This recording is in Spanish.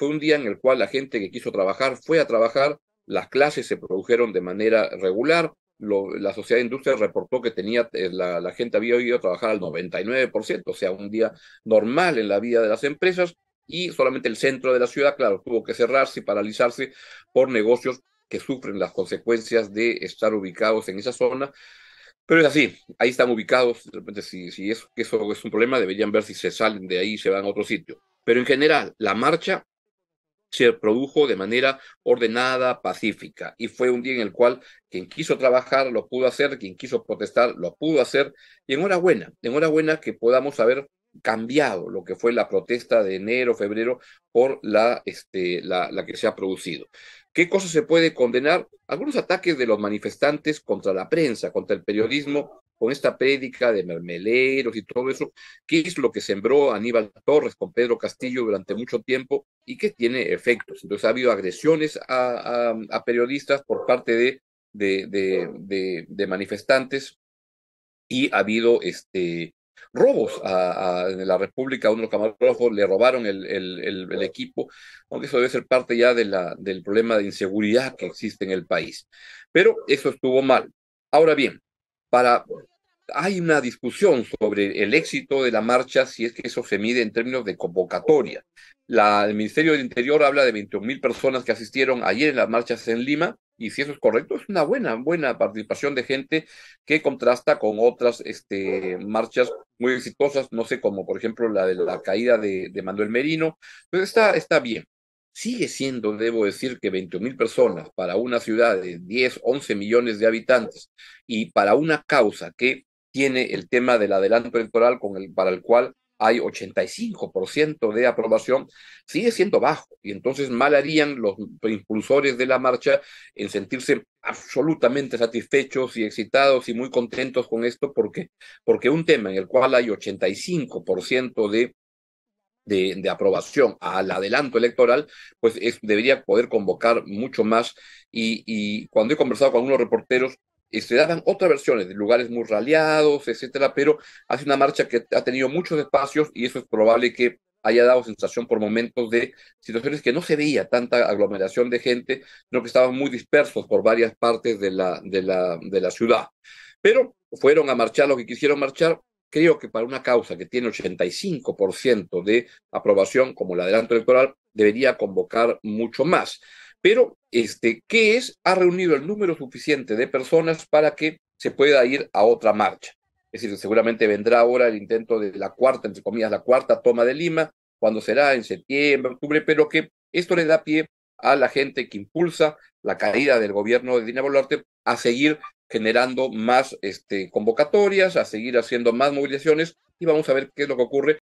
fue un día en el cual la gente que quiso trabajar fue a trabajar, las clases se produjeron de manera regular, la sociedad de industria reportó que tenía, eh, la, gente había ido a trabajar al 99%, o sea, un día normal en la vida de las empresas, y solamente el centro de la ciudad, claro, tuvo que cerrarse y paralizarse por negocios que sufren las consecuencias de estar ubicados en esa zona. Pero es así, ahí están ubicados, de repente si, eso, eso es un problema, deberían ver si se salen de ahí y se van a otro sitio. Pero en general, la marcha se produjo de manera ordenada, pacífica, y fue un día en el cual quien quiso trabajar lo pudo hacer, quien quiso protestar lo pudo hacer, y enhorabuena, enhorabuena que podamos haber cambiado lo que fue la protesta de enero, febrero, por la, este, la, que se ha producido. ¿Qué cosas se puede condenar? Algunos ataques de los manifestantes contra la prensa, contra el periodismo, con esta prédica de mermeleros y todo eso, ¿qué es lo que sembró Aníbal Torres con Pedro Castillo durante mucho tiempo y que tiene efectos. Entonces ha habido agresiones a, periodistas por parte de, manifestantes y ha habido este, robos en la República. unos camarógrafos le robaron el, equipo, aunque eso debe ser parte ya del problema de inseguridad que existe en el país. Pero eso estuvo mal. Ahora bien, para hay una discusión sobre el éxito de la marcha si es que eso se mide en términos de convocatoria. el Ministerio del Interior habla de mil personas que asistieron ayer en las marchas en Lima y si eso es correcto es una buena buena participación de gente que contrasta con otras este, marchas muy exitosas, no sé como por ejemplo la de la caída de, Manuel Merino, pero está está bien. Sigue siendo, debo decir, que mil personas para una ciudad de 10, 11 millones de habitantes y para una causa que tiene el tema del adelanto electoral con el, para el cual hay 85% de aprobación, sigue siendo bajo. Y entonces mal harían los impulsores de la marcha en sentirse absolutamente satisfechos y excitados y muy contentos con esto, porque, porque un tema en el cual hay 85% de de, de, aprobación al adelanto electoral, pues debería poder convocar mucho más. Y, y, cuando he conversado con algunos reporteros, y se daban otras versiones, de lugares muy raleados, etcétera, pero hace una marcha que ha tenido muchos espacios y eso es probable que haya dado sensación por momentos de situaciones que no se veía tanta aglomeración de gente, sino que estaban muy dispersos por varias partes de la, de la ciudad. Pero fueron a marchar lo que quisieron marchar, creo que para una causa que tiene 85% de aprobación como el adelanto electoral, debería convocar mucho más. Pero, este, ¿qué es? Ha reunido el número suficiente de personas para que se pueda ir a otra marcha. Es decir, seguramente vendrá ahora el intento de la cuarta, entre comillas, la cuarta toma de Lima, cuando será en septiembre, octubre, pero que esto le da pie a la gente que impulsa la caída del gobierno de Dina Boluarte a seguir generando más este, convocatorias, a seguir haciendo más movilizaciones y vamos a ver qué es lo que ocurre